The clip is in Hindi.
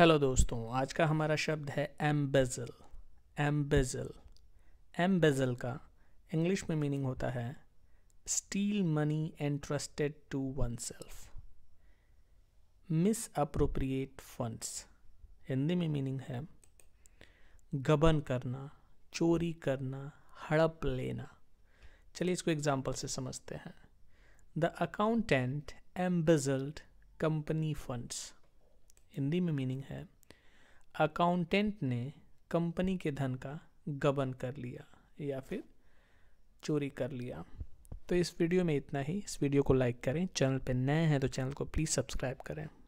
हेलो दोस्तों आज का हमारा शब्द है एम्बेजल एम्बेजल एम्बेजल का इंग्लिश में मीनिंग होता है steal money and trusted to oneself misappropriate funds Hindi में मीनिंग है गबन करना चोरी करना हड़प लेना चलिए इसको एग्जाम्पल से समझते हैं the accountant embezzled company funds Hindi में मीनिंग है अकाउंटेंट ने कंपनी के धन का गबन कर लिया या फिर चोरी कर लिया तो इस वीडियो में इतना ही इस वीडियो को लाइक करें चैनल पर नए हैं तो चैनल को प्लीज़ सब्सक्राइब करें